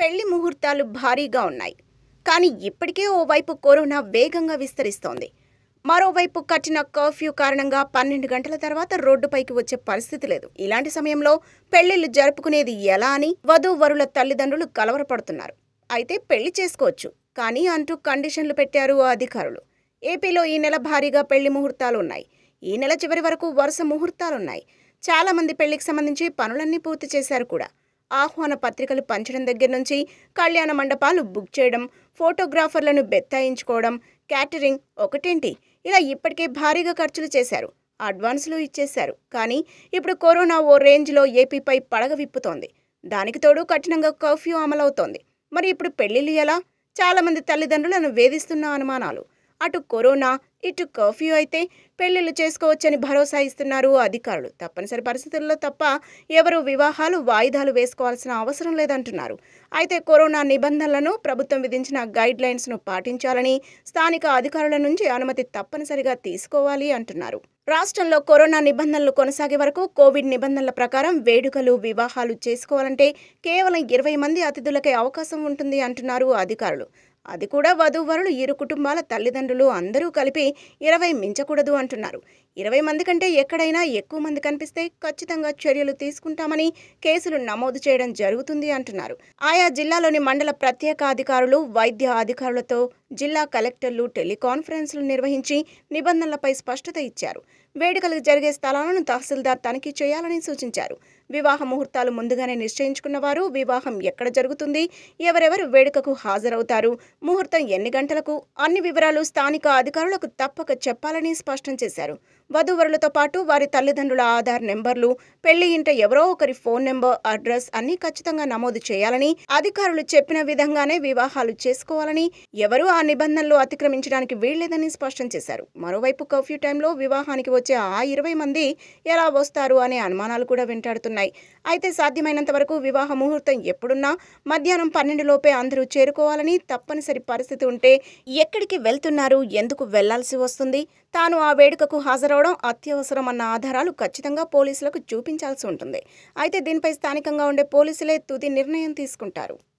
పెళ్లి ముహూర్తాలు భారీగా ఉన్నాయి కానీ ఇప్పటికే ఓవైపు కరోనా వేగంగా విస్తరిస్తోంది మరోవైపు కట్టిన కర్ఫ్యూ కారణంగా పన్నెండు గంటల తర్వాత రోడ్డుపైకి వచ్చే పరిస్థితి లేదు ఇలాంటి సమయంలో పెళ్లిళ్లు జరుపుకునేది ఎలా అని వధూవరుల తల్లిదండ్రులు కలవరపడుతున్నారు అయితే పెళ్లి చేసుకోవచ్చు కానీ అంటూ కండిషన్లు పెట్టారు అధికారులు ఏపీలో ఈ నెల భారీగా పెళ్లి ముహూర్తాలు ఉన్నాయి ఈ నెల చివరి వరకు వరుస ముహూర్తాలున్నాయి చాలామంది పెళ్లికి సంబంధించి పనులన్నీ పూర్తి చేశారు కూడా ఆహ్వాన పత్రికలు పంచడం దగ్గర నుంచి కళ్యాణ మండపాలు బుక్ చేయడం ఫోటోగ్రాఫర్లను బెత్తాయించుకోవడం క్యాటరింగ్ ఒకటేంటి ఇలా ఇప్పటికే భారీగా ఖర్చులు చేశారు అడ్వాన్సులు ఇచ్చేశారు కానీ ఇప్పుడు కరోనా ఓ రేంజ్లో ఏపీపై పడగ విప్పుతోంది దానికి తోడు కఠినంగా కర్ఫ్యూ అమలవుతోంది మరి ఇప్పుడు పెళ్లిళ్ళు ఎలా చాలామంది తల్లిదండ్రులను వేధిస్తున్న అనుమానాలు అటు కరోనా ఇటు కర్ఫ్యూ అయితే పెళ్లిళ్లు చేసుకోవచ్చని భరోసా ఇస్తున్నారు అధికారులు తప్పనిసరి పరిస్థితుల్లో తప్ప ఎవరు వివాహాలు వాయిదాలు వేసుకోవాల్సిన అవసరం లేదంటున్నారు అయితే కరోనా నిబంధనలను ప్రభుత్వం విధించిన గైడ్ లైన్స్ను పాటించాలని స్థానిక అధికారుల నుంచి అనుమతి తప్పనిసరిగా తీసుకోవాలి అంటున్నారు రాష్ట్రంలో కరోనా నిబంధనలు కొనసాగే వరకు కోవిడ్ నిబంధనల ప్రకారం వేడుకలు వివాహాలు చేసుకోవాలంటే కేవలం ఇరవై మంది అతిథులకే అవకాశం ఉంటుంది అంటున్నారు అధికారులు అది కూడా వధూవరులు ఇరు కుటుంబాల తల్లిదండ్రులు అందరూ కలిపి ఇరవై మించకూడదు అంటున్నారు ఇరవై మంది కంటే ఎక్కడైనా ఎక్కువ మంది కనిపిస్తే ఖచ్చితంగా చర్యలు తీసుకుంటామని కేసులు నమోదు చేయడం జరుగుతుంది అంటున్నారు ఆయా జిల్లాలోని మండల ప్రత్యేక అధికారులు వైద్య అధికారులతో జిల్లా కలెక్టర్లు టెలికాన్ఫరెన్స్లు నిర్వహించి నిబంధనలపై స్పష్టత ఇచ్చారు వేడుకలు జరిగే స్థలాలను తహసీల్దార్ తనిఖీ చేయాలని సూచించారు వివాహ ముహూర్తాలు ముందుగానే నిశ్చయించుకున్నవారు వివాహం ఎక్కడ జరుగుతుంది ఎవరెవరు వేడుకకు హాజరవుతారు ముహూర్తం ఎన్ని గంటలకు అన్ని వివరాలు స్థానిక అధికారులకు తప్పక చెప్పాలని స్పష్టం చేశారు వధూవరులతో పాటు వారి తల్లిదండ్రుల ఆధార్ నెంబర్లు పెళ్లి ఇంట ఎవరో ఒకరి ఫోన్ నెంబర్ అడ్రస్ అన్ని ఖచ్చితంగా నమోదు చేయాలని అధికారులు చెప్పిన విధంగానే వివాహాలు చేసుకోవాలని ఎవరూ ఆ నిబంధనలు అతిక్రమించడానికి వీల్లేదని స్పష్టం చేశారు మరోవైపు కర్ఫ్యూ టైంలో వివాహానికి వచ్చే ఆ ఇరవై మంది ఎలా వస్తారు అనే అనుమానాలు కూడా వెంటాడుతున్నాయి ఉన్నాయి అయితే సాధ్యమైనంత వరకు వివాహ ముహూర్తం ఎప్పుడున్నా మధ్యాహ్నం పన్నెండులోపే అందరూ చేరుకోవాలని తప్పనిసరి పరిస్థితి ఉంటే ఎక్కడికి వెళ్తున్నారు ఎందుకు వెళ్లాల్సి వస్తుంది తాను ఆ వేడుకకు హాజరవడం అత్యవసరం అన్న ఆధారాలు ఖచ్చితంగా పోలీసులకు చూపించాల్సి ఉంటుంది అయితే దీనిపై స్థానికంగా ఉండే పోలీసులే తుది నిర్ణయం తీసుకుంటారు